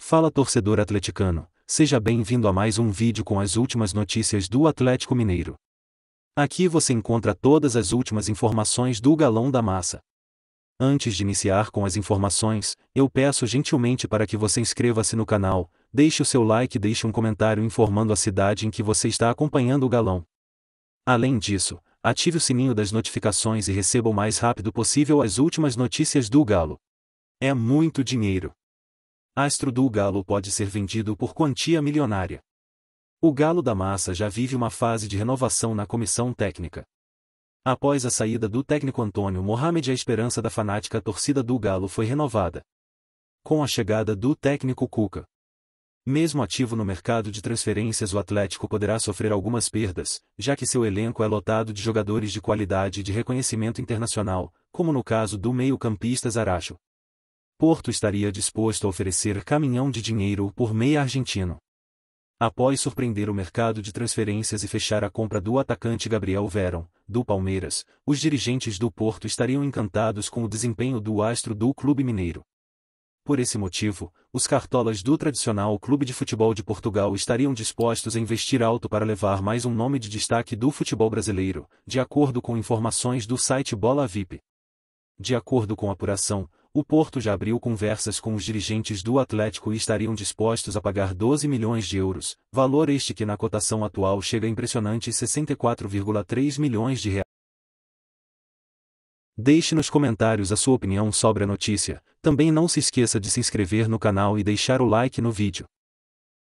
Fala torcedor atleticano, seja bem-vindo a mais um vídeo com as últimas notícias do Atlético Mineiro. Aqui você encontra todas as últimas informações do Galão da Massa. Antes de iniciar com as informações, eu peço gentilmente para que você inscreva-se no canal, deixe o seu like e deixe um comentário informando a cidade em que você está acompanhando o Galão. Além disso, ative o sininho das notificações e receba o mais rápido possível as últimas notícias do Galo. É muito dinheiro. Astro do galo pode ser vendido por quantia milionária. O galo da massa já vive uma fase de renovação na comissão técnica. Após a saída do técnico Antônio Mohamed, a esperança da fanática torcida do galo foi renovada. Com a chegada do técnico Cuca, mesmo ativo no mercado de transferências, o Atlético poderá sofrer algumas perdas, já que seu elenco é lotado de jogadores de qualidade e de reconhecimento internacional, como no caso do meio-campista Zaracho. Porto estaria disposto a oferecer caminhão de dinheiro por meia argentino. Após surpreender o mercado de transferências e fechar a compra do atacante Gabriel Verón, do Palmeiras, os dirigentes do Porto estariam encantados com o desempenho do astro do clube mineiro. Por esse motivo, os cartolas do tradicional Clube de Futebol de Portugal estariam dispostos a investir alto para levar mais um nome de destaque do futebol brasileiro, de acordo com informações do site Bola VIP. De acordo com a apuração, o Porto já abriu conversas com os dirigentes do Atlético e estariam dispostos a pagar 12 milhões de euros, valor este que na cotação atual chega a impressionante 64,3 milhões de reais. Deixe nos comentários a sua opinião sobre a notícia, também não se esqueça de se inscrever no canal e deixar o like no vídeo.